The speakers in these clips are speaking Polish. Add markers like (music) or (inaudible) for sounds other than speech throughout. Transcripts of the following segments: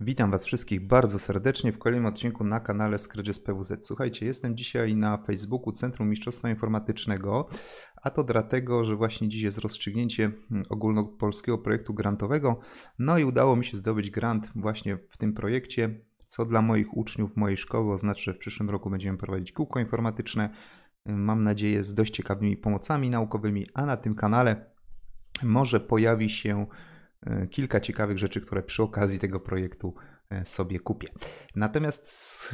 Witam Was wszystkich bardzo serdecznie w kolejnym odcinku na kanale z PWZ. Słuchajcie, jestem dzisiaj na Facebooku Centrum Mistrzostwa Informatycznego, a to dlatego, że właśnie dziś jest rozstrzygnięcie hmm, ogólnopolskiego projektu grantowego, no i udało mi się zdobyć grant właśnie w tym projekcie, co dla moich uczniów mojej szkoły oznacza, że w przyszłym roku będziemy prowadzić kółko informatyczne, hmm, mam nadzieję z dość ciekawymi pomocami naukowymi, a na tym kanale może pojawi się E, kilka ciekawych rzeczy, które przy okazji tego projektu e, sobie kupię. Natomiast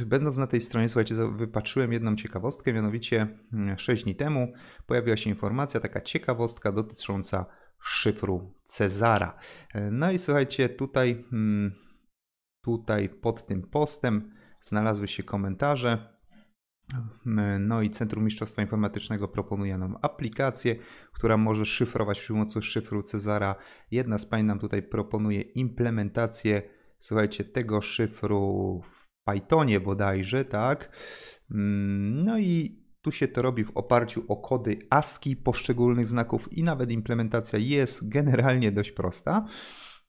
będąc na tej stronie, słuchajcie, wypatrzyłem jedną ciekawostkę, mianowicie 6 mm, dni temu pojawiła się informacja, taka ciekawostka dotycząca szyfru Cezara. E, no i słuchajcie, tutaj, mm, tutaj pod tym postem znalazły się komentarze. Mm, no i Centrum Mistrzostwa Informatycznego proponuje nam aplikację, która może szyfrować przy pomocy szyfru Cezara. Jedna z pań nam tutaj proponuje implementację, słuchajcie, tego szyfru w Pythonie bodajże, tak? Mm, no i tu się to robi w oparciu o kody ASCII poszczególnych znaków i nawet implementacja jest generalnie dość prosta.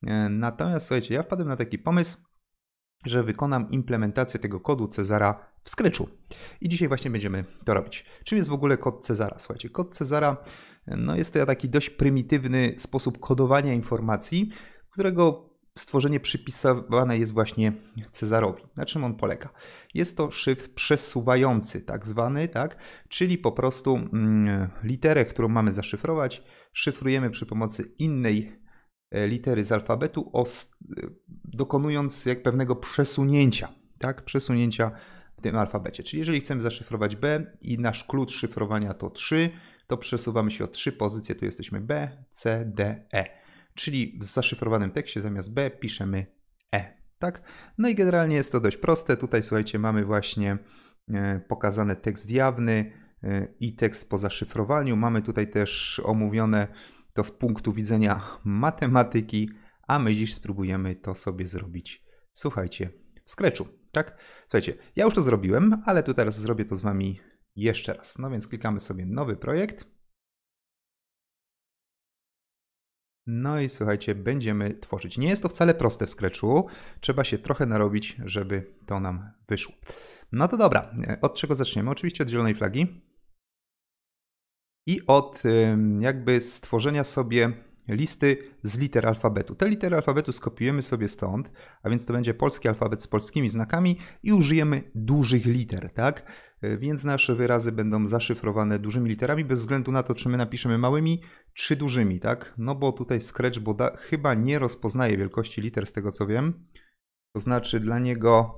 E, natomiast słuchajcie, ja wpadłem na taki pomysł, że wykonam implementację tego kodu Cezara w Scratchu. I dzisiaj właśnie będziemy to robić. Czym jest w ogóle kod Cezara? Słuchajcie, kod Cezara no jest to taki dość prymitywny sposób kodowania informacji, którego stworzenie przypisywane jest właśnie Cezarowi. Na czym on polega? Jest to szyfr przesuwający, tak zwany, tak? czyli po prostu mm, literę, którą mamy zaszyfrować, szyfrujemy przy pomocy innej E, litery z alfabetu, e, dokonując jak pewnego przesunięcia, tak? Przesunięcia w tym alfabecie. Czyli jeżeli chcemy zaszyfrować B i nasz klucz szyfrowania to 3, to przesuwamy się o 3 pozycje, tu jesteśmy B, C, D, E. Czyli w zaszyfrowanym tekście zamiast B piszemy E, tak? No i generalnie jest to dość proste. Tutaj słuchajcie, mamy właśnie e, pokazany tekst jawny i tekst po zaszyfrowaniu. Mamy tutaj też omówione to z punktu widzenia matematyki, a my dziś spróbujemy to sobie zrobić, słuchajcie, w Scratchu, tak? Słuchajcie, ja już to zrobiłem, ale tu teraz zrobię to z Wami jeszcze raz. No więc klikamy sobie nowy projekt. No i słuchajcie, będziemy tworzyć. Nie jest to wcale proste w Scratchu. Trzeba się trochę narobić, żeby to nam wyszło. No to dobra, e, od czego zaczniemy? Oczywiście od zielonej flagi i od jakby stworzenia sobie listy z liter alfabetu. Te litery alfabetu skopiujemy sobie stąd, a więc to będzie polski alfabet z polskimi znakami i użyjemy dużych liter, tak? E, więc nasze wyrazy będą zaszyfrowane dużymi literami, bez względu na to, czy my napiszemy małymi, czy dużymi, tak? No bo tutaj Scratchboard chyba nie rozpoznaje wielkości liter, z tego co wiem. To znaczy dla niego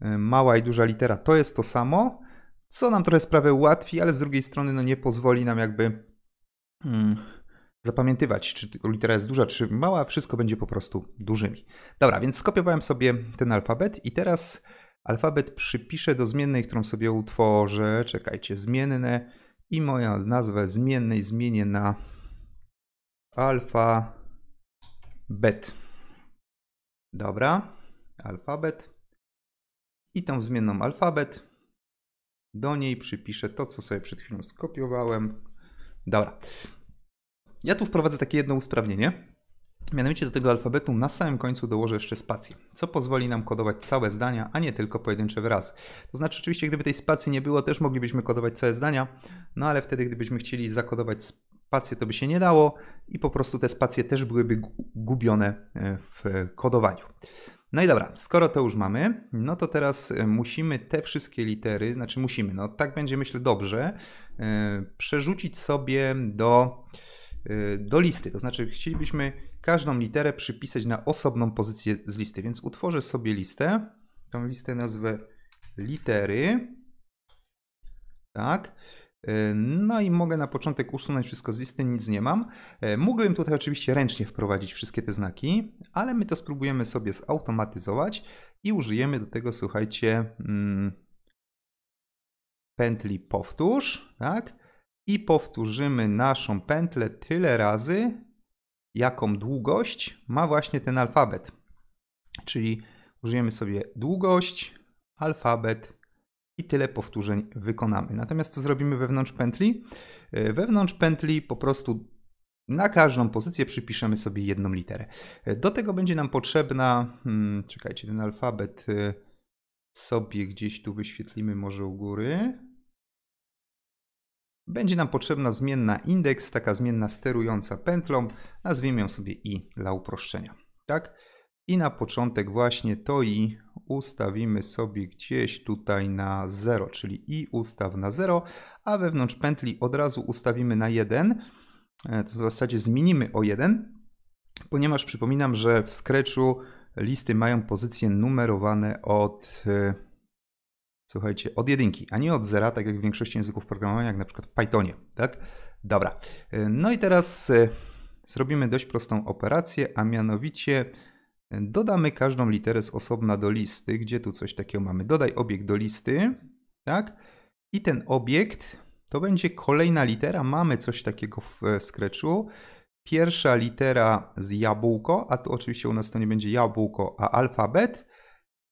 e, mała i duża litera to jest to samo, co nam trochę sprawę ułatwi, ale z drugiej strony no nie pozwoli nam jakby hmm, zapamiętywać, czy litera jest duża, czy mała, wszystko będzie po prostu dużymi. Dobra, więc skopiowałem sobie ten alfabet i teraz alfabet przypiszę do zmiennej, którą sobie utworzę. Czekajcie, zmienne i moją nazwę zmiennej zmienię na alfabet. Dobra, alfabet. I tą zmienną alfabet do niej przypiszę to, co sobie przed chwilą skopiowałem. Dobra. Ja tu wprowadzę takie jedno usprawnienie. Mianowicie do tego alfabetu na samym końcu dołożę jeszcze spację, co pozwoli nam kodować całe zdania, a nie tylko pojedyncze wyrazy. To znaczy, oczywiście, gdyby tej spacji nie było, też moglibyśmy kodować całe zdania, no ale wtedy, gdybyśmy chcieli zakodować spację, to by się nie dało i po prostu te spacje też byłyby gubione e, w kodowaniu. No i dobra, skoro to już mamy, no to teraz y, musimy te wszystkie litery, znaczy musimy, no tak będzie myślę dobrze, y, przerzucić sobie do, y, do listy. To znaczy chcielibyśmy każdą literę przypisać na osobną pozycję z listy, więc utworzę sobie listę. Tą listę nazwę litery. Tak. Yy, no i mogę na początek usunąć wszystko z listy, nic nie mam. Yy, mógłbym tutaj oczywiście ręcznie wprowadzić wszystkie te znaki, ale my to spróbujemy sobie zautomatyzować i użyjemy do tego, słuchajcie, mm, pętli powtórz, tak? I powtórzymy naszą pętlę tyle razy, jaką długość ma właśnie ten alfabet. Czyli użyjemy sobie długość, alfabet, i tyle powtórzeń wykonamy. Natomiast co zrobimy wewnątrz pętli? E, wewnątrz pętli po prostu na każdą pozycję przypiszemy sobie jedną literę. E, do tego będzie nam potrzebna, hmm, czekajcie, ten alfabet e, sobie gdzieś tu wyświetlimy może u góry. Będzie nam potrzebna zmienna indeks, taka zmienna sterująca pętlą. Nazwijmy ją sobie i dla uproszczenia. Tak? I na początek właśnie to i ustawimy sobie gdzieś tutaj na 0, czyli i ustaw na 0, a wewnątrz pętli od razu ustawimy na 1, e, to w zasadzie zmienimy o 1, ponieważ przypominam, że w Scratchu listy mają pozycje numerowane od e, słuchajcie, od jedynki, a nie od zera, tak jak w większości języków programowania, jak na przykład w Pythonie, tak? Dobra. E, no i teraz zrobimy dość prostą operację, a mianowicie Dodamy każdą literę z osobna do listy, gdzie tu coś takiego mamy. Dodaj obiekt do listy, tak? I ten obiekt to będzie kolejna litera. Mamy coś takiego w e, Scratchu. Pierwsza litera z jabłko, a tu oczywiście u nas to nie będzie jabłko, a alfabet.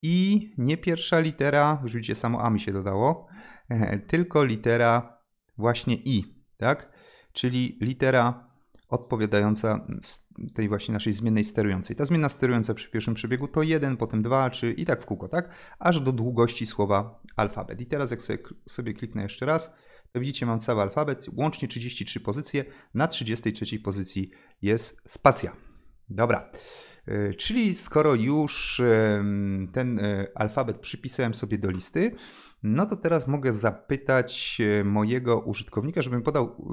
I nie pierwsza litera, już widzicie, samo A mi się dodało, (laughs) tylko litera właśnie I, tak? Czyli litera odpowiadająca mm, tej właśnie naszej zmiennej sterującej. Ta zmienna sterująca przy pierwszym przebiegu to 1, potem 2, 3 i tak w kółko, tak? Aż do długości słowa alfabet. I teraz jak sobie, sobie kliknę jeszcze raz, to widzicie mam cały alfabet, łącznie 33 pozycje. Na 33 pozycji jest spacja. Dobra. E, czyli skoro już ten e, alfabet przypisałem sobie do listy, no to teraz mogę zapytać e, mojego użytkownika, żeby mi podał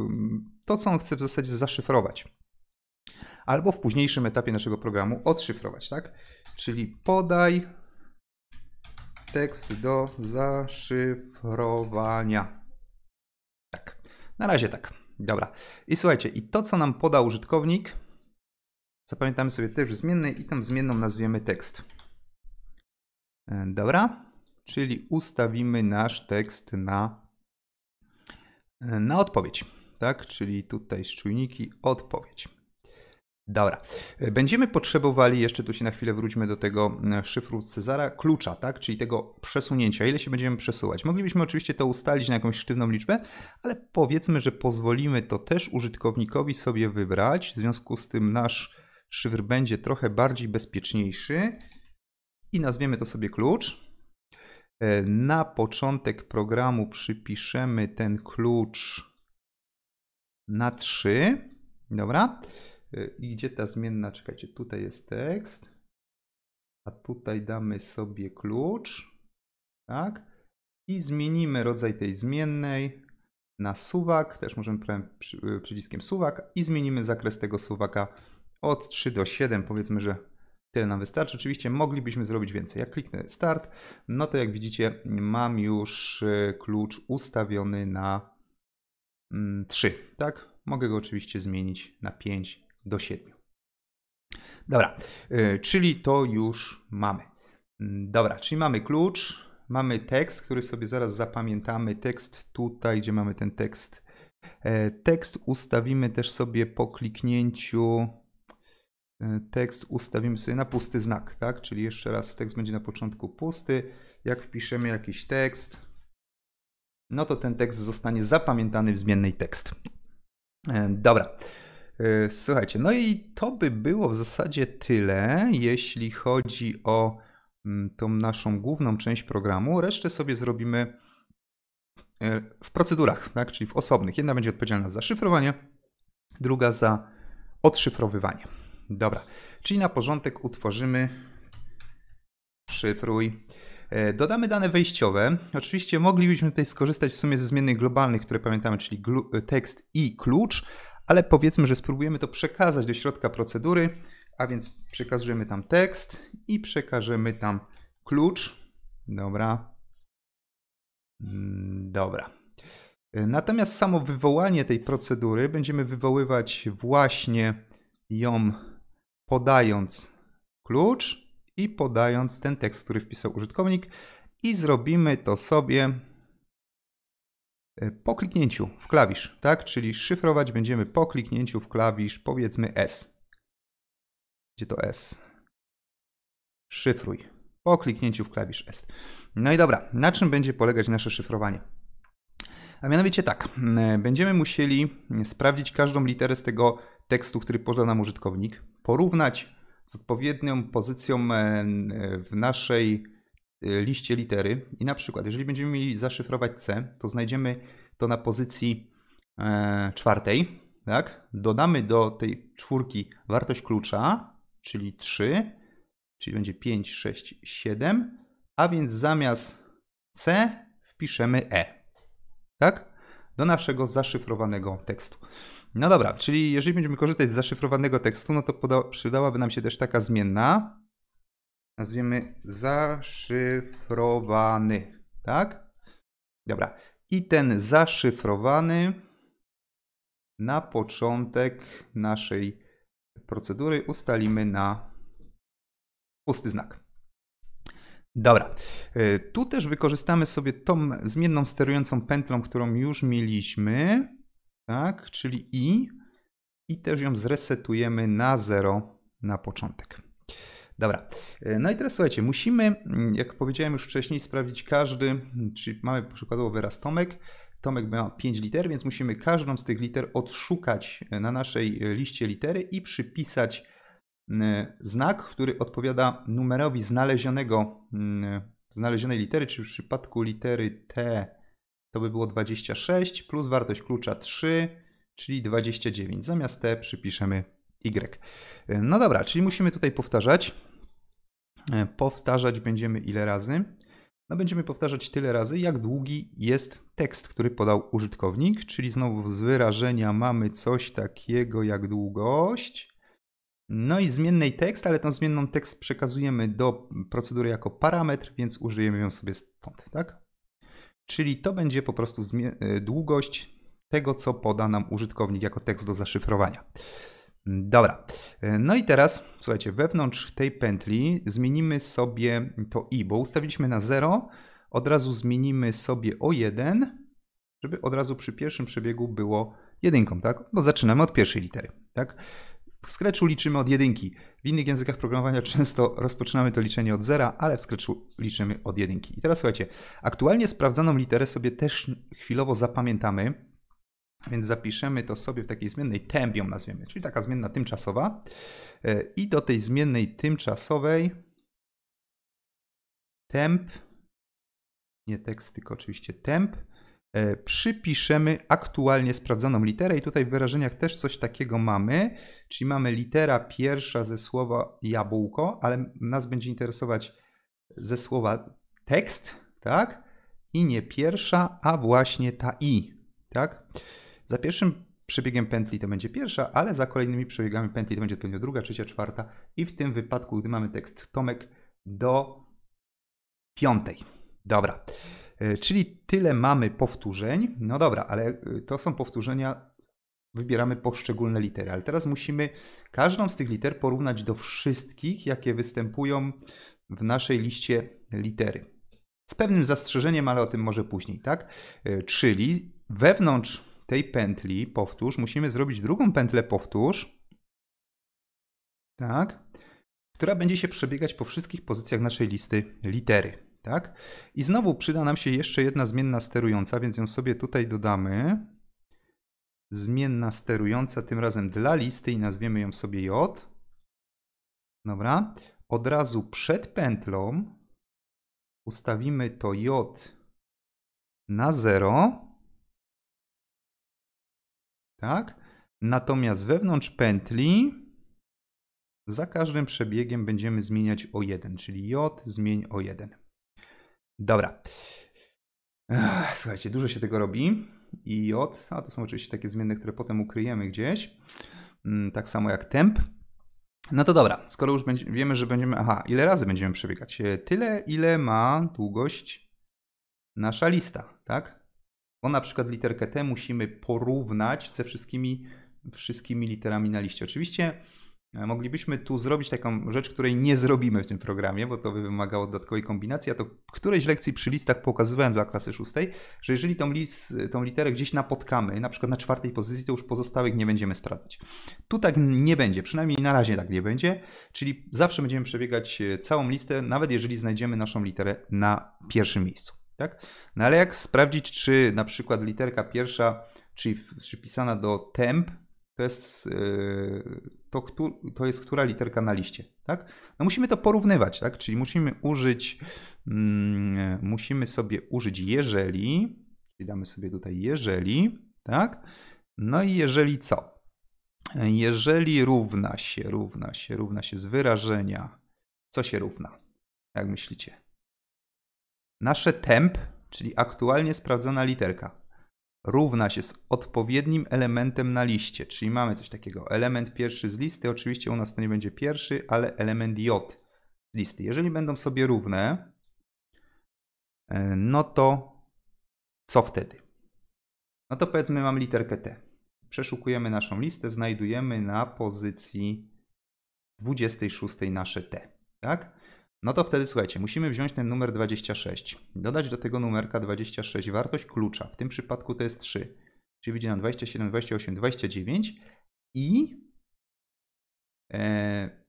to, co on chce w zasadzie zaszyfrować. Albo w późniejszym etapie naszego programu odszyfrować, tak? Czyli podaj tekst do zaszyfrowania. Tak, na razie tak. Dobra. I słuchajcie, i to, co nam poda użytkownik, zapamiętamy sobie też w zmiennej i tam zmienną nazwiemy tekst. E, dobra czyli ustawimy nasz tekst na, na odpowiedź, tak? Czyli tutaj z czujniki odpowiedź. Dobra, będziemy potrzebowali, jeszcze tu się na chwilę wróćmy do tego e, szyfru Cezara, klucza, tak? Czyli tego przesunięcia, ile się będziemy przesuwać. Moglibyśmy oczywiście to ustalić na jakąś sztywną liczbę, ale powiedzmy, że pozwolimy to też użytkownikowi sobie wybrać. W związku z tym nasz szyfr będzie trochę bardziej bezpieczniejszy i nazwiemy to sobie klucz. E, na początek programu przypiszemy ten klucz na 3. Dobra. E, I gdzie ta zmienna? Czekajcie, tutaj jest tekst. A tutaj damy sobie klucz. Tak. I zmienimy rodzaj tej zmiennej na suwak. Też możemy prawym e, przyciskiem suwak. I zmienimy zakres tego suwaka od 3 do 7. Powiedzmy, że Tyle nam wystarczy. Oczywiście moglibyśmy zrobić więcej. Jak kliknę start, no to jak widzicie mam już y, klucz ustawiony na 3, mm, tak? Mogę go oczywiście zmienić na 5 do 7. Dobra, y, czyli to już mamy. Dobra, czyli mamy klucz, mamy tekst, który sobie zaraz zapamiętamy. Tekst tutaj, gdzie mamy ten tekst. E, tekst ustawimy też sobie po kliknięciu E, tekst ustawimy sobie na pusty znak, tak? Czyli jeszcze raz tekst będzie na początku pusty. Jak wpiszemy jakiś tekst, no to ten tekst zostanie zapamiętany w zmiennej tekst. E, dobra. E, słuchajcie, no i to by było w zasadzie tyle, jeśli chodzi o mm, tą naszą główną część programu. Resztę sobie zrobimy w procedurach, tak? czyli w osobnych. Jedna będzie odpowiedzialna za szyfrowanie, druga za odszyfrowywanie. Dobra, czyli na porządek utworzymy szyfruj. E, dodamy dane wejściowe. Oczywiście moglibyśmy tutaj skorzystać w sumie ze zmiennych globalnych, które pamiętamy, czyli e, tekst i klucz, ale powiedzmy, że spróbujemy to przekazać do środka procedury, a więc przekazujemy tam tekst i przekażemy tam klucz. Dobra. Mm, dobra. E, natomiast samo wywołanie tej procedury będziemy wywoływać właśnie ją podając klucz i podając ten tekst, który wpisał użytkownik i zrobimy to sobie e, po kliknięciu w klawisz, tak? Czyli szyfrować będziemy po kliknięciu w klawisz, powiedzmy S. Gdzie to S? Szyfruj. Po kliknięciu w klawisz S. No i dobra, na czym będzie polegać nasze szyfrowanie? A mianowicie tak, będziemy musieli sprawdzić każdą literę z tego tekstu, który poda nam użytkownik porównać z odpowiednią pozycją e, e, w naszej e, liście litery. I na przykład, jeżeli będziemy mieli zaszyfrować C, to znajdziemy to na pozycji czwartej. Tak? Dodamy do tej czwórki wartość klucza, czyli 3, czyli będzie 5, 6, 7, a więc zamiast C wpiszemy E. Tak? Do naszego zaszyfrowanego tekstu. No dobra, czyli jeżeli będziemy korzystać z zaszyfrowanego tekstu, no to przydałaby nam się też taka zmienna. Nazwiemy zaszyfrowany, tak? Dobra. I ten zaszyfrowany na początek naszej procedury ustalimy na pusty znak. Dobra, e, tu też wykorzystamy sobie tą zmienną sterującą pętlą, którą już mieliśmy. Tak, czyli i. I też ją zresetujemy na 0 na początek. Dobra, e, no i teraz słuchajcie, musimy, mm, jak powiedziałem już wcześniej, sprawdzić każdy, czyli mamy przykładowo wyraz Tomek, Tomek ma 5 liter, więc musimy każdą z tych liter odszukać e, na naszej e, liście litery i przypisać mm, znak, który odpowiada numerowi znalezionego, mm, znalezionej litery, czy w przypadku litery T to by było 26 plus wartość klucza 3, czyli 29. Zamiast T przypiszemy Y. No dobra, czyli musimy tutaj powtarzać. E, powtarzać będziemy ile razy? No będziemy powtarzać tyle razy, jak długi jest tekst, który podał użytkownik, czyli znowu z wyrażenia mamy coś takiego jak długość. No i zmiennej tekst, ale tą zmienną tekst przekazujemy do procedury jako parametr, więc użyjemy ją sobie stąd, tak? Czyli to będzie po prostu e, długość tego, co poda nam użytkownik jako tekst do zaszyfrowania. Mm, dobra, e, no i teraz, słuchajcie, wewnątrz tej pętli zmienimy sobie to i, bo ustawiliśmy na 0, od razu zmienimy sobie o 1, żeby od razu przy pierwszym przebiegu było jedynką, tak? Bo zaczynamy od pierwszej litery, tak? W Scratchu liczymy od jedynki. W innych językach programowania często rozpoczynamy to liczenie od zera, ale w Scratchu liczymy od jedynki. I teraz słuchajcie, aktualnie sprawdzaną literę sobie też chwilowo zapamiętamy, więc zapiszemy to sobie w takiej zmiennej temp ją nazwiemy, czyli taka zmienna tymczasowa. E, I do tej zmiennej tymczasowej temp, nie tekst, tylko oczywiście temp, E, przypiszemy aktualnie sprawdzoną literę i tutaj w wyrażeniach też coś takiego mamy, czyli mamy litera pierwsza ze słowa jabłko, ale nas będzie interesować ze słowa tekst, tak? I nie pierwsza, a właśnie ta i, tak? Za pierwszym przebiegiem pętli to będzie pierwsza, ale za kolejnymi przebiegami pętli to będzie odpowiednio druga, trzecia, czwarta i w tym wypadku, gdy mamy tekst Tomek do piątej. Dobra. E, czyli tyle mamy powtórzeń. No dobra, ale e, to są powtórzenia, wybieramy poszczególne litery, ale teraz musimy każdą z tych liter porównać do wszystkich, jakie występują w naszej liście litery. Z pewnym zastrzeżeniem, ale o tym może później, tak? E, czyli wewnątrz tej pętli powtórz musimy zrobić drugą pętlę powtórz, tak? Która będzie się przebiegać po wszystkich pozycjach naszej listy litery tak? I znowu przyda nam się jeszcze jedna zmienna sterująca, więc ją sobie tutaj dodamy. Zmienna sterująca, tym razem dla listy i nazwiemy ją sobie J. Dobra. Od razu przed pętlą ustawimy to J na 0. Tak? Natomiast wewnątrz pętli za każdym przebiegiem będziemy zmieniać o 1, czyli J zmień o 1. Dobra. Słuchajcie, dużo się tego robi. I J, a to są oczywiście takie zmienne, które potem ukryjemy gdzieś. Mm, tak samo jak temp. No to dobra, skoro już będzie, wiemy, że będziemy... Aha, ile razy będziemy przebiegać? E, tyle, ile ma długość nasza lista, tak? Bo na przykład literkę T musimy porównać ze wszystkimi, wszystkimi literami na liście. Oczywiście E, moglibyśmy tu zrobić taką rzecz, której nie zrobimy w tym programie, bo to by wymagało dodatkowej kombinacji, a to w którejś lekcji przy listach pokazywałem dla klasy szóstej, że jeżeli tą, list, tą literę gdzieś napotkamy, na przykład na czwartej pozycji, to już pozostałych nie będziemy sprawdzać. Tu tak nie będzie, przynajmniej na razie tak nie będzie, czyli zawsze będziemy przebiegać e, całą listę, nawet jeżeli znajdziemy naszą literę na pierwszym miejscu. Tak? No ale jak sprawdzić, czy na przykład literka pierwsza, czy przypisana do temp, to jest, y, to, to jest która literka na liście. Tak? No musimy to porównywać, tak? czyli musimy użyć, mm, musimy sobie użyć jeżeli, czyli damy sobie tutaj jeżeli, tak? no i jeżeli co? Jeżeli równa się, równa się, równa się z wyrażenia, co się równa? Jak myślicie? Nasze temp, czyli aktualnie sprawdzona literka równa się z odpowiednim elementem na liście. Czyli mamy coś takiego. Element pierwszy z listy, oczywiście u nas to nie będzie pierwszy, ale element j z listy. Jeżeli będą sobie równe, e, no to co wtedy? No to powiedzmy mam literkę T. Przeszukujemy naszą listę, znajdujemy na pozycji 26 nasze T. Tak? No to wtedy słuchajcie, musimy wziąć ten numer 26, dodać do tego numerka 26 wartość klucza, w tym przypadku to jest 3, czyli będzie nam 27, 28, 29 i e,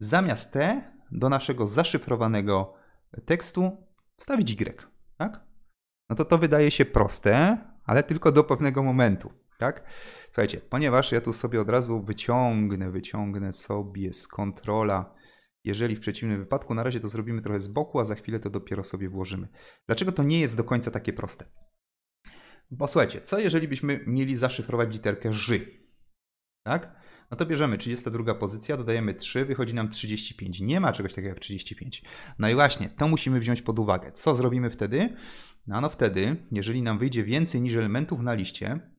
zamiast T do naszego zaszyfrowanego tekstu wstawić Y, tak? No to to wydaje się proste, ale tylko do pewnego momentu, tak? Słuchajcie, ponieważ ja tu sobie od razu wyciągnę, wyciągnę sobie z kontrola jeżeli w przeciwnym wypadku na razie to zrobimy trochę z boku, a za chwilę to dopiero sobie włożymy. Dlaczego to nie jest do końca takie proste? Bo słuchajcie, co jeżeli byśmy mieli zaszyfrować literkę ży? Tak? No to bierzemy 32 pozycja, dodajemy 3, wychodzi nam 35. Nie ma czegoś takiego jak 35. No i właśnie, to musimy wziąć pod uwagę. Co zrobimy wtedy? No, no wtedy, jeżeli nam wyjdzie więcej niż elementów na liście,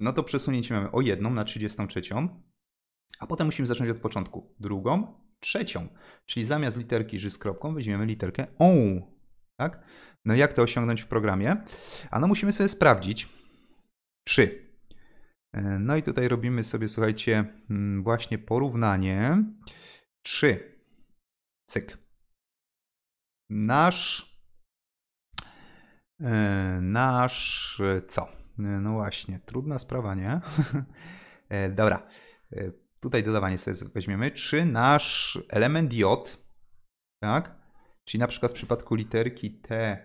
no to przesunięcie mamy o jedną na 33, a potem musimy zacząć od początku. Drugą, trzecią. Czyli zamiast literki Ż z kropką weźmiemy literkę O. Tak? No jak to osiągnąć w programie? A no musimy sobie sprawdzić. 3. E, no i tutaj robimy sobie, słuchajcie, mm, właśnie porównanie. 3. Cyk. Nasz. E, nasz co? E, no właśnie, trudna sprawa, nie? (laughs) Dobra tutaj dodawanie sobie weźmiemy, czy nasz element J, tak? Czyli na przykład w przypadku literki T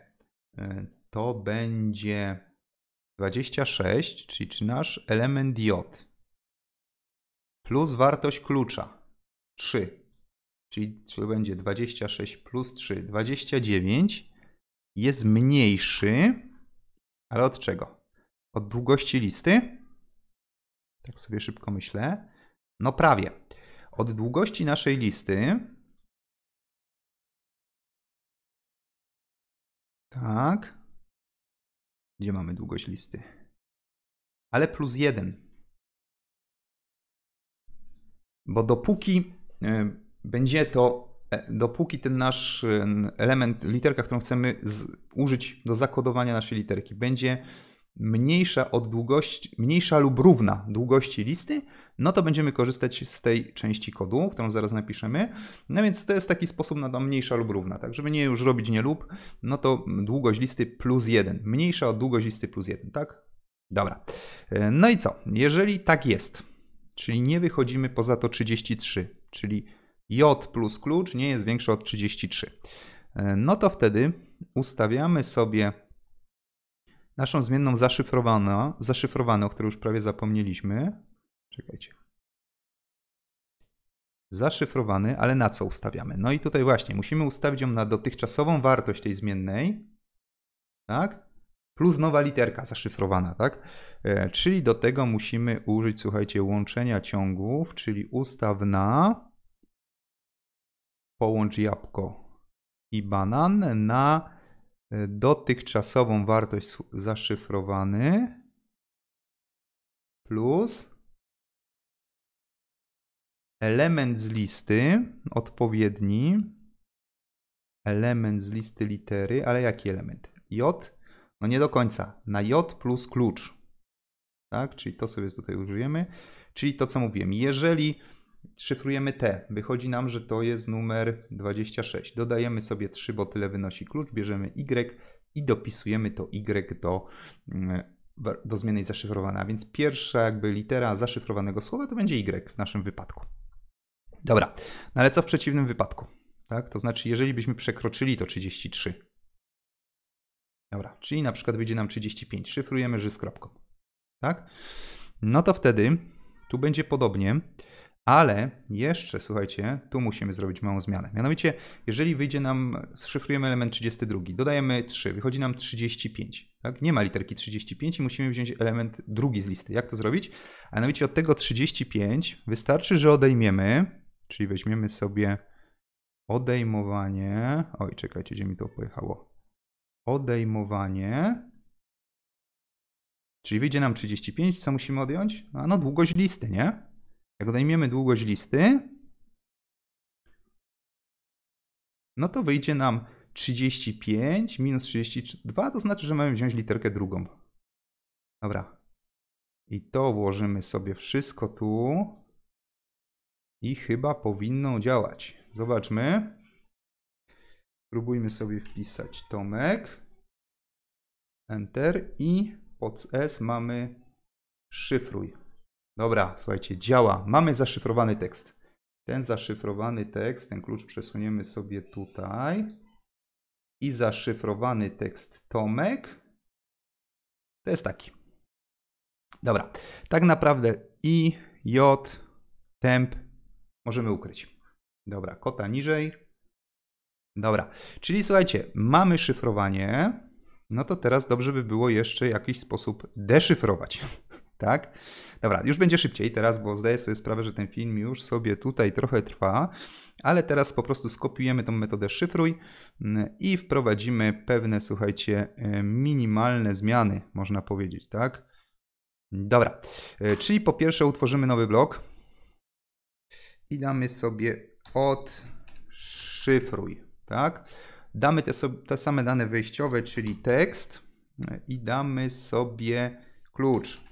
e, to będzie 26, czyli czy nasz element J plus wartość klucza 3, czyli, czy będzie 26 plus 3, 29 jest mniejszy, ale od czego? Od długości listy? Tak sobie szybko myślę. No prawie. Od długości naszej listy. Tak. Gdzie mamy długość listy? Ale plus jeden. Bo dopóki e, będzie to, e, dopóki ten nasz element, literka, którą chcemy z, użyć do zakodowania naszej literki, będzie mniejsza od długości, mniejsza lub równa długości listy, no to będziemy korzystać z tej części kodu, którą zaraz napiszemy. No więc to jest taki sposób na mniejsza lub równa, tak? Żeby nie już robić nie lub, no to długość listy plus 1, mniejsza od długość listy plus 1, tak? Dobra. E, no i co? Jeżeli tak jest, czyli nie wychodzimy poza to 33, czyli j plus klucz nie jest większy od 33, e, no to wtedy ustawiamy sobie naszą zmienną zaszyfrowaną, zaszyfrowaną, o której już prawie zapomnieliśmy, Czekajcie. Zaszyfrowany, ale na co ustawiamy? No i tutaj właśnie musimy ustawić ją na dotychczasową wartość tej zmiennej. Tak? Plus nowa literka zaszyfrowana, tak? E, czyli do tego musimy użyć, słuchajcie, łączenia ciągów, czyli ustaw na połącz jabłko i banan na e, dotychczasową wartość zaszyfrowany plus element z listy odpowiedni. Element z listy litery, ale jaki element? J? No nie do końca. Na J plus klucz. Tak, czyli to sobie tutaj użyjemy. Czyli to, co mówiłem. Jeżeli szyfrujemy T, wychodzi nam, że to jest numer 26. Dodajemy sobie 3, bo tyle wynosi klucz. Bierzemy Y i dopisujemy to Y do, mm, do zmiennej zaszyfrowana. Więc pierwsza jakby litera zaszyfrowanego słowa to będzie Y w naszym wypadku. Dobra, no ale co w przeciwnym wypadku? Tak? To znaczy, jeżeli byśmy przekroczyli to 33. Dobra, czyli na przykład wyjdzie nam 35. Szyfrujemy, że z kropką. Tak? No to wtedy tu będzie podobnie, ale jeszcze, słuchajcie, tu musimy zrobić małą zmianę. Mianowicie, jeżeli wyjdzie nam, szyfrujemy element 32, dodajemy 3, wychodzi nam 35. Tak? Nie ma literki 35 i musimy wziąć element drugi z listy. Jak to zrobić? A mianowicie od tego 35 wystarczy, że odejmiemy Czyli weźmiemy sobie odejmowanie. Oj, czekajcie, gdzie mi to pojechało. Odejmowanie. Czyli wyjdzie nam 35, co musimy odjąć? A no długość listy, nie? Jak odejmiemy długość listy, no to wyjdzie nam 35 minus 32, to znaczy, że mamy wziąć literkę drugą. Dobra. I to włożymy sobie wszystko tu. I chyba powinno działać. Zobaczmy. Spróbujmy sobie wpisać Tomek. Enter i pod S mamy szyfruj. Dobra, słuchajcie, działa. Mamy zaszyfrowany tekst. Ten zaszyfrowany tekst, ten klucz przesuniemy sobie tutaj. I zaszyfrowany tekst Tomek to jest taki. Dobra, tak naprawdę i, j, temp Możemy ukryć. Dobra, kota niżej. Dobra, czyli słuchajcie, mamy szyfrowanie. No to teraz dobrze by było jeszcze jakiś sposób deszyfrować. (laughs) Tak? Dobra, już będzie szybciej teraz, bo zdaję sobie sprawę, że ten film już sobie tutaj trochę trwa, ale teraz po prostu skopiujemy tą metodę szyfruj mm, i wprowadzimy pewne, słuchajcie, e, minimalne zmiany, można powiedzieć, tak? Dobra, e, czyli po pierwsze utworzymy nowy blok, i damy sobie odszyfruj, tak? Damy te, te same dane wejściowe, czyli tekst i damy sobie klucz.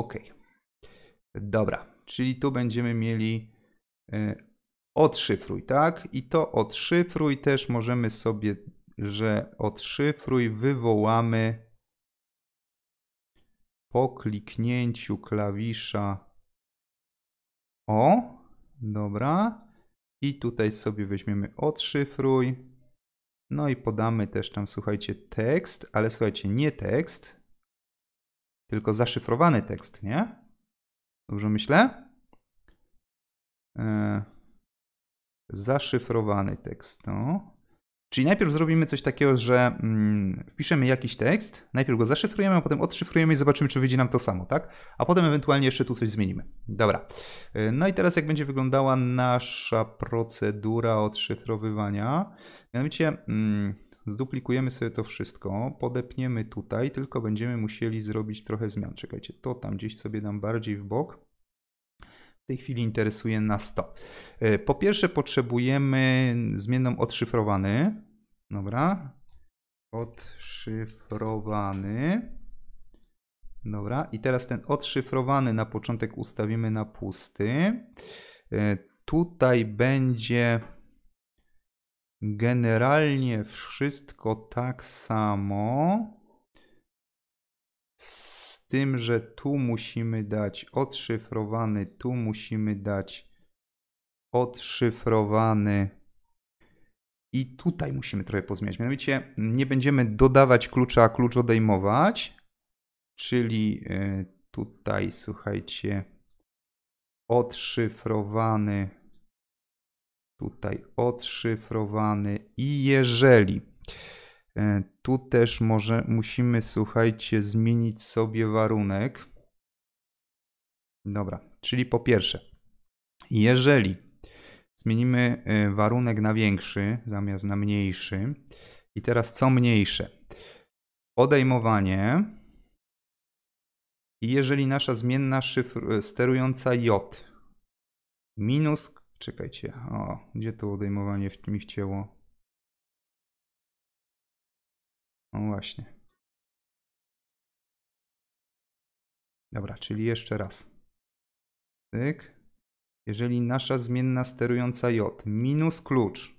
OK. Dobra, czyli tu będziemy mieli y, odszyfruj, tak? I to odszyfruj też możemy sobie, że odszyfruj wywołamy po kliknięciu klawisza o, dobra. I tutaj sobie weźmiemy odszyfruj. No i podamy też tam, słuchajcie, tekst, ale słuchajcie, nie tekst, tylko zaszyfrowany tekst, nie? Dobrze myślę? E, zaszyfrowany tekst, no. Czyli najpierw zrobimy coś takiego, że mm, wpiszemy jakiś tekst, najpierw go zaszyfrujemy, a potem odszyfrujemy i zobaczymy, czy wyjdzie nam to samo, tak? A potem ewentualnie jeszcze tu coś zmienimy. Dobra. Y, no i teraz jak będzie wyglądała nasza procedura odszyfrowywania? Mianowicie mm, zduplikujemy sobie to wszystko, podepniemy tutaj, tylko będziemy musieli zrobić trochę zmian. Czekajcie, to tam gdzieś sobie dam bardziej w bok w tej chwili interesuje nas to. Y, po pierwsze potrzebujemy zmienną odszyfrowany, Dobra. Odszyfrowany. Dobra, i teraz ten odszyfrowany na początek ustawimy na pusty. E, tutaj będzie generalnie wszystko tak samo. Z tym, że tu musimy dać odszyfrowany, tu musimy dać odszyfrowany i tutaj musimy trochę pozmieniać. Mianowicie nie będziemy dodawać klucza, a klucz odejmować. Czyli e, tutaj, słuchajcie, odszyfrowany. Tutaj odszyfrowany. I jeżeli e, tu też może musimy, słuchajcie, zmienić sobie warunek. Dobra, czyli po pierwsze, jeżeli zmienimy y, warunek na większy zamiast na mniejszy. I teraz co mniejsze? Podejmowanie. I jeżeli nasza zmienna szyfr, y, sterująca J minus, czekajcie, o, gdzie to odejmowanie mi wcięło? No właśnie. Dobra, czyli jeszcze raz. Tyk jeżeli nasza zmienna sterująca j minus klucz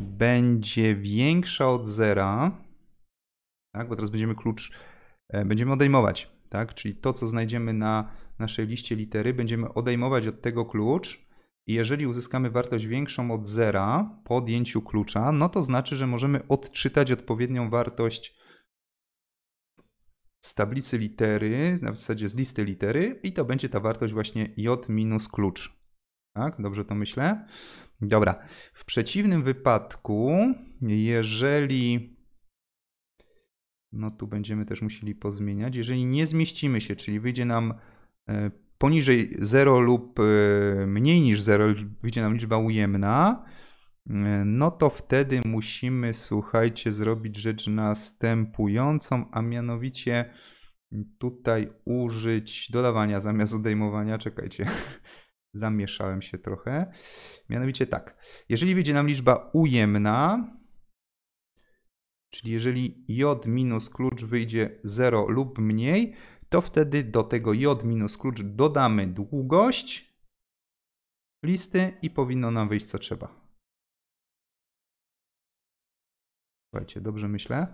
będzie większa od zera, tak, bo teraz będziemy klucz, e, będziemy odejmować, tak, czyli to, co znajdziemy na naszej liście litery, będziemy odejmować od tego klucz i jeżeli uzyskamy wartość większą od zera po odjęciu klucza, no to znaczy, że możemy odczytać odpowiednią wartość z tablicy litery, na zasadzie z listy litery i to będzie ta wartość właśnie j minus klucz. Tak, dobrze to myślę? Dobra, w przeciwnym wypadku, jeżeli... No tu będziemy też musieli pozmieniać. Jeżeli nie zmieścimy się, czyli wyjdzie nam e, poniżej 0 lub e, mniej niż 0, wyjdzie nam liczba ujemna, E, no to wtedy musimy, słuchajcie, zrobić rzecz następującą, a mianowicie tutaj użyć dodawania zamiast odejmowania. Czekajcie, (laughs) zamieszałem się trochę. Mianowicie tak, jeżeli wyjdzie nam liczba ujemna, czyli jeżeli j minus klucz wyjdzie 0 lub mniej, to wtedy do tego j minus klucz dodamy długość listy i powinno nam wyjść co trzeba. Słuchajcie, dobrze myślę.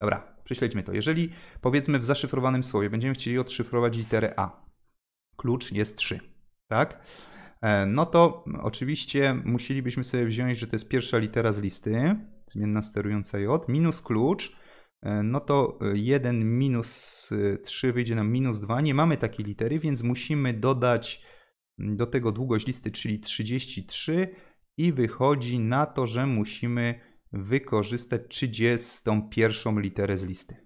Dobra, prześledźmy to. Jeżeli powiedzmy w zaszyfrowanym słowie będziemy chcieli odszyfrować literę A, klucz jest 3, tak? E, no to oczywiście musielibyśmy sobie wziąć, że to jest pierwsza litera z listy, zmienna sterująca J, minus klucz, e, no to 1 minus 3 e, wyjdzie nam minus 2. Nie mamy takiej litery, więc musimy dodać do tego długość listy, czyli 33 i wychodzi na to, że musimy wykorzystać 31 literę z listy.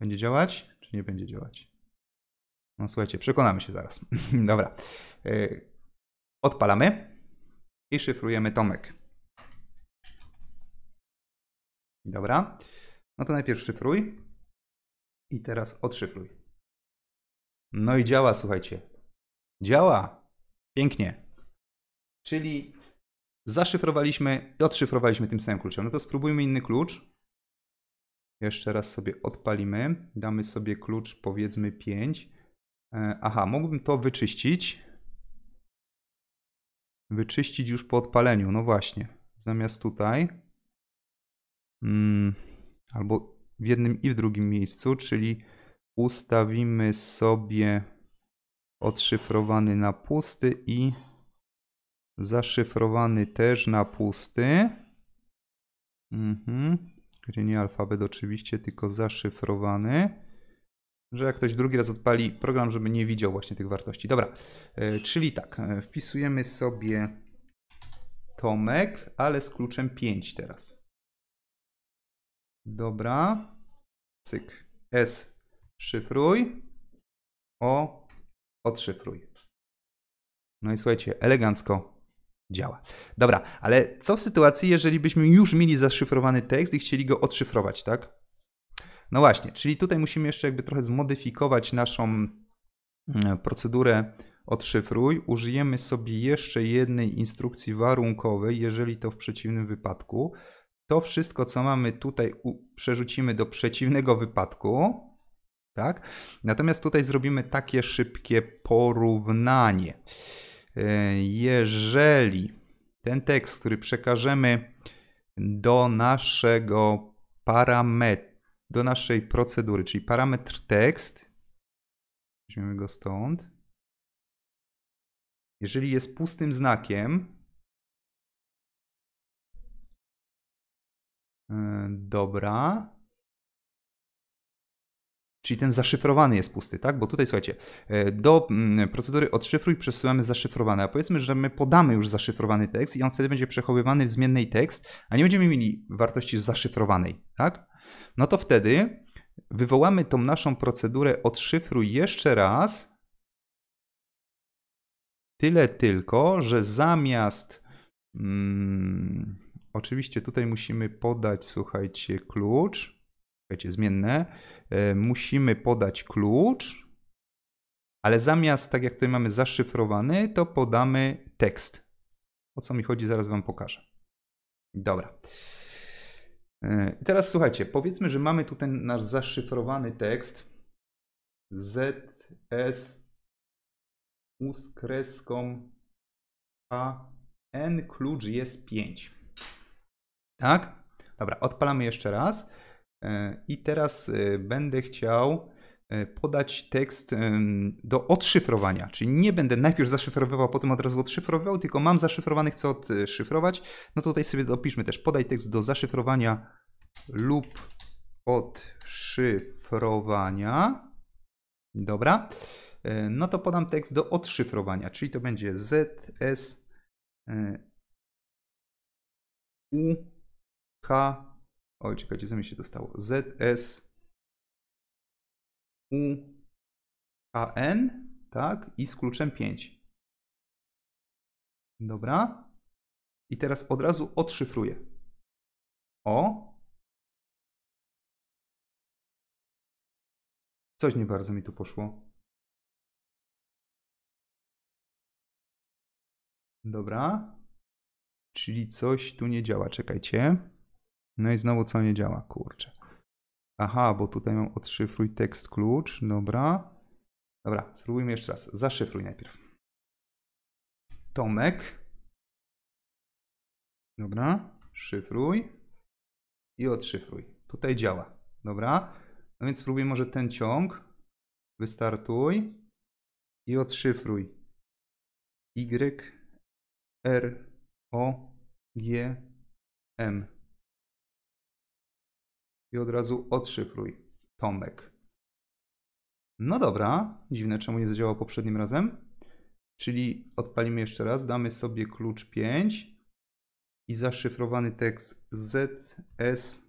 Będzie działać, czy nie będzie działać? No słuchajcie, przekonamy się zaraz. (laughs) Dobra. E, odpalamy i szyfrujemy Tomek. Dobra. No to najpierw szyfruj i teraz odszyfruj. No i działa, słuchajcie. Działa. Pięknie. Czyli zaszyfrowaliśmy i odszyfrowaliśmy tym samym kluczem. No to spróbujmy inny klucz. Jeszcze raz sobie odpalimy. Damy sobie klucz powiedzmy 5. E, aha, mógłbym to wyczyścić. Wyczyścić już po odpaleniu, no właśnie. Zamiast tutaj. Mm, albo w jednym i w drugim miejscu, czyli ustawimy sobie odszyfrowany na pusty i Zaszyfrowany też na pusty. Mhm. Czyli nie alfabet oczywiście, tylko zaszyfrowany. Że jak ktoś drugi raz odpali program, żeby nie widział właśnie tych wartości. Dobra, e, czyli tak, e, wpisujemy sobie Tomek, ale z kluczem 5 teraz. Dobra, cyk, S szyfruj, O odszyfruj. No i słuchajcie, elegancko działa. Dobra, ale co w sytuacji, jeżeli byśmy już mieli zaszyfrowany tekst i chcieli go odszyfrować, tak? No właśnie, czyli tutaj musimy jeszcze jakby trochę zmodyfikować naszą mm, procedurę odszyfruj. Użyjemy sobie jeszcze jednej instrukcji warunkowej, jeżeli to w przeciwnym wypadku. To wszystko, co mamy tutaj, przerzucimy do przeciwnego wypadku. Tak? Natomiast tutaj zrobimy takie szybkie porównanie jeżeli ten tekst, który przekażemy do naszego parametru, do naszej procedury, czyli parametr tekst, weźmiemy go stąd, jeżeli jest pustym znakiem, e, dobra, Czyli ten zaszyfrowany jest pusty, tak? Bo tutaj słuchajcie, e, do mm, procedury odszyfruj przesyłamy zaszyfrowany, a powiedzmy, że my podamy już zaszyfrowany tekst i on wtedy będzie przechowywany w zmiennej tekst, a nie będziemy mieli wartości zaszyfrowanej, tak? No to wtedy wywołamy tą naszą procedurę odszyfruj jeszcze raz. Tyle tylko, że zamiast. Mm, oczywiście tutaj musimy podać, słuchajcie, klucz. Słuchajcie, zmienne E, musimy podać klucz, ale zamiast, tak jak tutaj mamy zaszyfrowany, to podamy tekst. O co mi chodzi, zaraz Wam pokażę. Dobra. I e, teraz słuchajcie, powiedzmy, że mamy tu ten nasz zaszyfrowany tekst ZS z kreską A N klucz jest 5. Tak? Dobra, odpalamy jeszcze raz. E, I teraz e, będę chciał e, podać tekst do odszyfrowania, czyli nie będę najpierw zaszyfrowywał, a potem od razu odszyfrowywał, tylko mam zaszyfrowanych, co odszyfrować. No tutaj sobie dopiszmy też, podaj tekst do zaszyfrowania lub odszyfrowania. Dobra. No to podam tekst do odszyfrowania, czyli to będzie ZS U K Oj, czekajcie, co mi się dostało? ZS U K N, tak? I z kluczem 5. Dobra. I teraz od razu odszyfruję. O. Coś nie bardzo mi tu poszło. Dobra. Czyli coś tu nie działa, czekajcie. No i znowu co nie działa, kurczę. Aha, bo tutaj mam odszyfruj tekst klucz, dobra. Dobra, spróbujmy jeszcze raz. Zaszyfruj najpierw. Tomek. Dobra, szyfruj i odszyfruj. Tutaj działa, dobra. No więc spróbuj może ten ciąg. Wystartuj i odszyfruj. Y, R, O, G, M i od razu odszyfruj Tomek. No dobra, dziwne czemu nie zadziałał poprzednim razem. Czyli odpalimy jeszcze raz, damy sobie klucz 5 i zaszyfrowany tekst ZS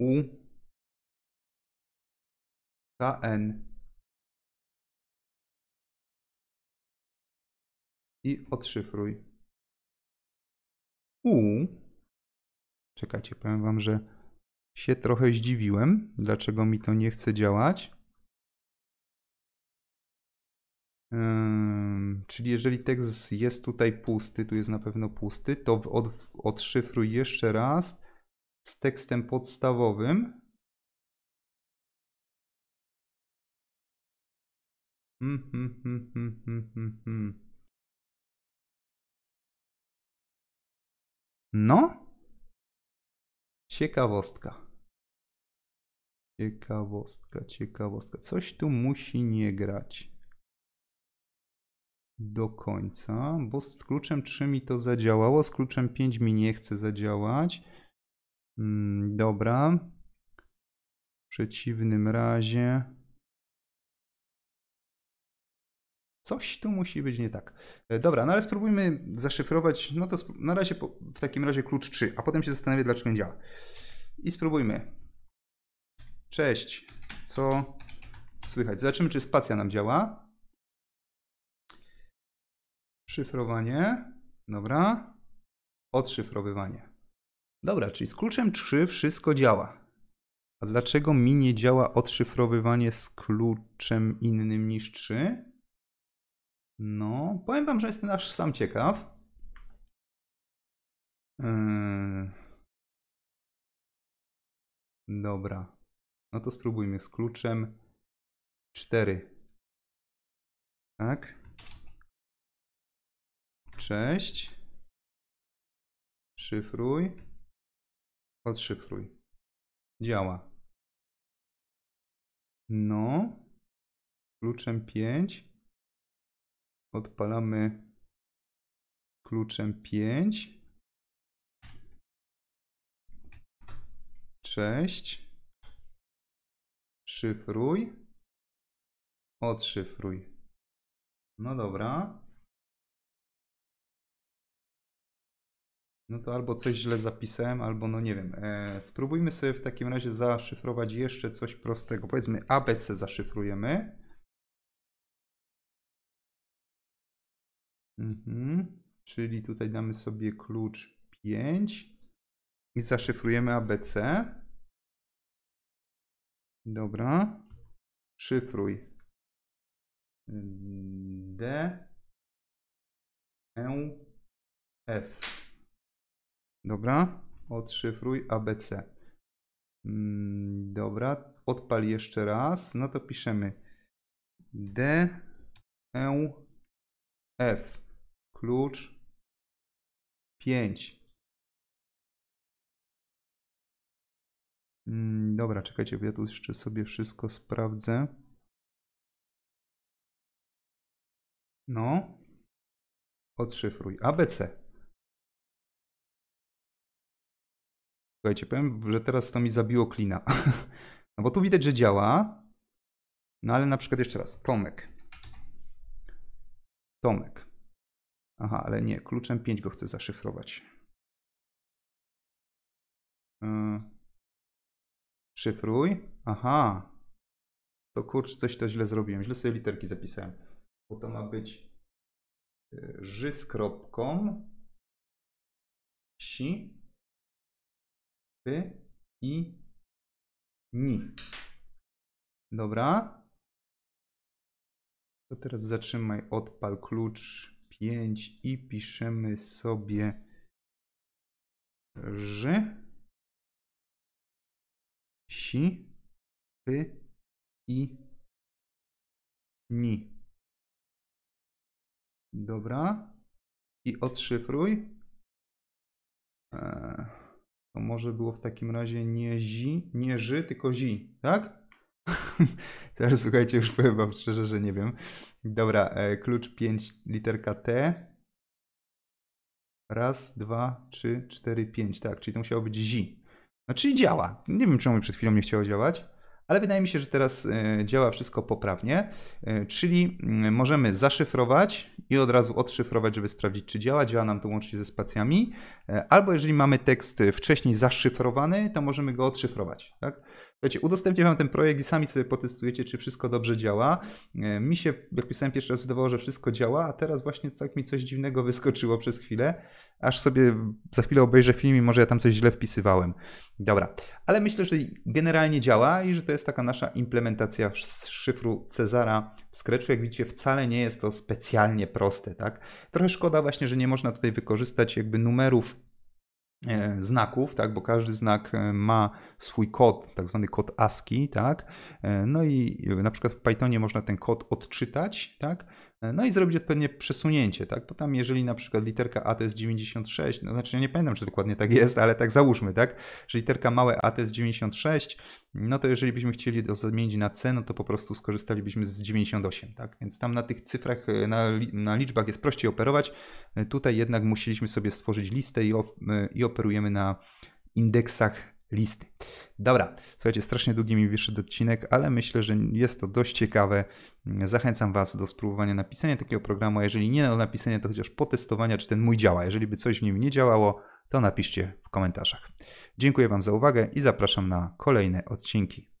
U KN i odszyfruj U Czekajcie, powiem wam, że się trochę zdziwiłem, dlaczego mi to nie chce działać. czyli jeżeli tekst jest tutaj pusty, tu jest na pewno pusty, to od, odszyfruj jeszcze raz z tekstem podstawowym. Hmm, hmm, hmm, no, Ciekawostka. Ciekawostka, ciekawostka. Coś tu musi nie grać do końca, bo z kluczem 3 mi to zadziałało, z kluczem 5 mi nie chce zadziałać. Mm, dobra. W przeciwnym razie Coś tu musi być nie tak. E, dobra, no ale spróbujmy zaszyfrować. No to na razie w takim razie klucz 3, a potem się zastanawię, dlaczego nie działa. I spróbujmy. Cześć. Co słychać? Zobaczymy, czy spacja nam działa. Szyfrowanie. Dobra. Odszyfrowywanie. Dobra, czyli z kluczem 3 wszystko działa. A dlaczego mi nie działa odszyfrowywanie z kluczem innym niż 3? No, powiem wam, że jestem aż sam ciekaw. Yy. Dobra. No to spróbujmy z kluczem. 4. Tak. Cześć. Szyfruj. Odszyfruj. Działa. No. Kluczem 5. Odpalamy kluczem 5. 6. Szyfruj. Odszyfruj. No dobra. No to albo coś źle zapisałem, albo no nie wiem. E, spróbujmy sobie w takim razie zaszyfrować jeszcze coś prostego. Powiedzmy ABC zaszyfrujemy. Mhm. Czyli tutaj damy sobie klucz 5 i zaszyfrujemy ABC. Dobra. Szyfruj. D. E. F. Dobra. Odszyfruj ABC. Mm, dobra. Odpal jeszcze raz. No to piszemy D. E. F. Klucz. 5. Mm, dobra, czekajcie, bo ja tu jeszcze sobie wszystko sprawdzę. No. Odszyfruj. ABC. Słuchajcie, powiem, że teraz to mi zabiło klina. (laughs) No bo tu widać, że działa. No ale na przykład jeszcze raz. Tomek. Tomek. Aha, ale nie, kluczem 5 go chcę zaszyfrować. Yy. Szyfruj. Aha. To kurczę, coś to źle zrobiłem. Źle sobie literki zapisałem. Bo to ma być e, ży z kropką si py i ni. Dobra. To teraz zatrzymaj, odpal klucz 5 i piszemy sobie, że si, py i ni. Dobra. I odszyfruj. Eee, to może było w takim razie nie zi, nie ży, tylko zi, tak? (laughs) Teraz słuchajcie, już powiem wam szczerze, że nie wiem. Dobra, e, klucz 5, literka T. Raz, dwa, trzy, cztery, pięć. Tak, czyli to musiało być zi. Znaczy czyli działa. Nie wiem, czemu mi przed chwilą nie chciało działać, ale wydaje mi się, że teraz e, działa wszystko poprawnie. E, czyli mm, możemy zaszyfrować i od razu odszyfrować, żeby sprawdzić, czy działa. Działa nam to łącznie ze spacjami. Albo jeżeli mamy tekst wcześniej zaszyfrowany, to możemy go odszyfrować. Tak? Słuchajcie, udostępnię Wam ten projekt i sami sobie potestujecie, czy wszystko dobrze działa. E, mi się, jak pisałem pierwszy raz, wydawało, że wszystko działa, a teraz właśnie tak mi coś dziwnego wyskoczyło przez chwilę. Aż sobie za chwilę obejrzę film i może ja tam coś źle wpisywałem. Dobra, ale myślę, że generalnie działa i że to jest taka nasza implementacja z szyfru Cezara w Scratchu. Jak widzicie, wcale nie jest to specjalnie proste, tak? Trochę szkoda właśnie, że nie można tutaj wykorzystać jakby numerów E, znaków, tak, bo każdy znak e, ma swój kod, tak zwany kod ASCII, tak, e, no i na przykład w Pythonie można ten kod odczytać, tak, no i zrobić odpowiednie przesunięcie, tak? Bo tam, jeżeli na przykład literka A to jest 96, no znaczy nie pamiętam, czy dokładnie tak jest, ale tak załóżmy, tak? Że literka małe A to jest 96, no to jeżeli byśmy chcieli to zmienić na C, no to po prostu skorzystalibyśmy z 98, tak? Więc tam na tych cyfrach, e, na, na liczbach jest prościej operować. E, tutaj jednak musieliśmy sobie stworzyć listę i, op e, i operujemy na indeksach listy. Dobra, słuchajcie, strasznie długi mi wyszedł odcinek, ale myślę, że jest to dość ciekawe. Zachęcam Was do spróbowania napisania takiego programu, a jeżeli nie do no napisania, to chociaż potestowania, czy ten mój działa. Jeżeli by coś w nim nie działało, to napiszcie w komentarzach. Dziękuję Wam za uwagę i zapraszam na kolejne odcinki.